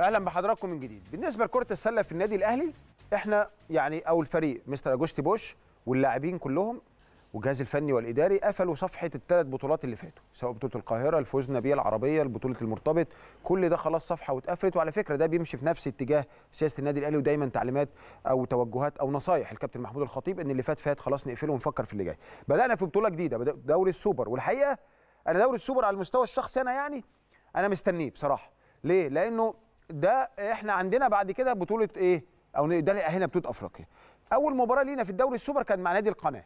اهلا بحضراتكم من جديد بالنسبه لكره السله في النادي الاهلي احنا يعني او الفريق مستر اجوستي بوش واللاعبين كلهم والجهاز الفني والاداري قفلوا صفحه الثلاث بطولات اللي فاتوا سواء بطوله القاهره الفوز نبيه العربيه البطوله المرتبط كل ده خلاص صفحه واتقفلت وعلى فكره ده بيمشي في نفس اتجاه سياسه النادي الاهلي ودايما تعليمات او توجهات او نصايح الكابتن محمود الخطيب ان اللي فات فات خلاص نقفله ونفكر في اللي جاي بدانا في بطوله جديده دوري السوبر والحقيقه انا دوري السوبر على المستوى الشخصي انا يعني انا مستنيه بصراحه ليه لانه ده احنا عندنا بعد كده بطوله ايه او ده اللي اهلنا بطوله افريقيا اول مباراه لينا في الدوري السوبر كان مع نادي القناه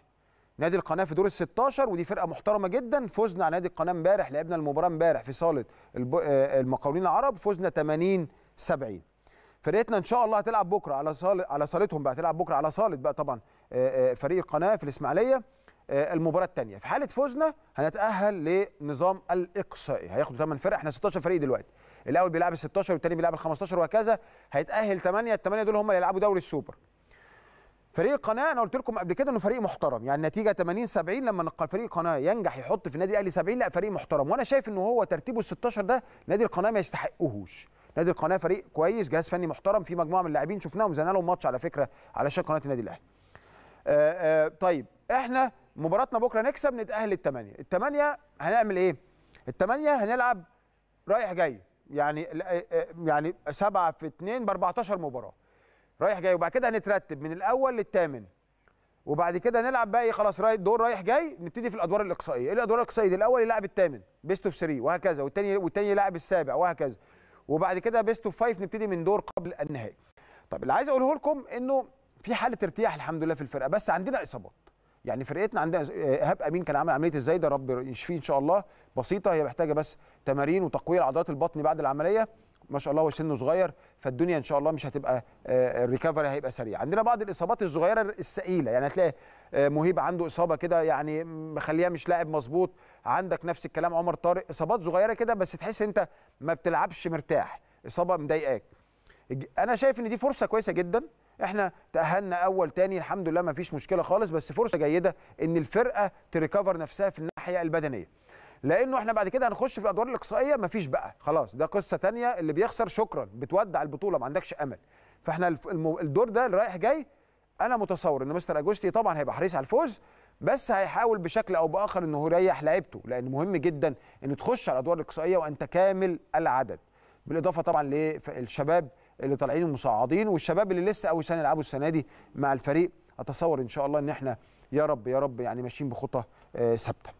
نادي القناه في دور ال 16 ودي فرقه محترمه جدا فزنا على نادي القناه امبارح لعبنا المباراه امبارح في صاله آه، المقاولين العرب فزنا 80 70 فرقتنا ان شاء الله هتلعب بكره على صاله على صالتهم بقى هتلعب بكره على صاله بقى طبعا آه، آه، فريق القناه في الاسماعيليه آه، المباراه الثانيه في حاله فوزنا هنتاهل لنظام الاقصائي هياخدوا 8 فرق احنا 16 فريق دلوقتي الاول بيلعب ال 16 والثاني بيلعب ال 15 وهكذا هيتاهل 8 الثمانيه دول هم اللي يلعبوا دوري السوبر فريق القناه انا قلت لكم قبل كده انه فريق محترم يعني النتيجه 80 70 لما فريق القناه ينجح يحط في النادي الاهلي 70 لا فريق محترم وانا شايف ان هو ترتيبه ال 16 ده نادي القناه ما يستحقهوش نادي القناه فريق كويس جهاز فني محترم في مجموعه من اللاعبين شفناهم زمان لهم ماتش على فكره على شاشه قناه النادي الاهلي آه، آه، طيب احنا مباراتنا بكره نكسب نتاهل الثمانيه الثمانيه هنعمل ايه الثمانيه هنلعب رايح جاي يعني آه، آه، يعني 7 في 2 ب 14 مباراه رايح جاي وبعد كده هنترتب من الاول للثامن وبعد كده نلعب بقى ايه خلاص رايح دور رايح جاي نبتدي في الادوار الاقصائيه ايه الادوار الاقصائيه دي الاول يلعب الثامن بيست اوف 3 وهكذا والثاني والثاني يلعب السابع وهكذا وبعد كده بيست اوف 5 نبتدي من دور قبل النهائي طب اللي عايز اقوله لكم انه في حاله ارتياح الحمد لله في الفرقه بس عندنا اصابات يعني فرقتنا عندها آه، ايهاب امين كان عامل عمليه ازاي ده رب يشفيه ان شاء الله بسيطه هي محتاجه بس تمارين وتقويه عضلات البطن بعد العمليه ما شاء الله وسنه صغير فالدنيا ان شاء الله مش هتبقى آه، آه، الريكفري هيبقى سريع عندنا بعض الاصابات الصغيره الثقيله يعني هتلاقي مهيب عنده اصابه كده يعني مخليها مش لاعب مظبوط عندك نفس الكلام عمر طارق اصابات صغيره كده بس تحس انت ما بتلعبش مرتاح اصابه مضايقاك انا شايف ان دي فرصه كويسه جدا احنا تاهلنا اول تاني الحمد لله ما فيش مشكله خالص بس فرصه جيده ان الفرقه تريكفر نفسها في الناحيه البدنيه لانه احنا بعد كده هنخش في الادوار الاقصائيه مفيش بقى خلاص ده قصه تانية اللي بيخسر شكرا بتودع البطوله ما عندكش امل فاحنا الدور ده اللي رايح جاي انا متصور ان مستر اجوستي طبعا هيبقى حريص على الفوز بس هيحاول بشكل او باخر انه يريح لعيبته لان مهم جدا ان تخش على الادوار الاقصائيه وانت كامل العدد بالاضافه طبعا للشباب اللي طالعين المصعدين والشباب اللي لسه اول سنه يلعبوا السنه دي مع الفريق اتصور ان شاء الله ان احنا يا رب يا رب يعني ماشيين بخطى آه، ثابته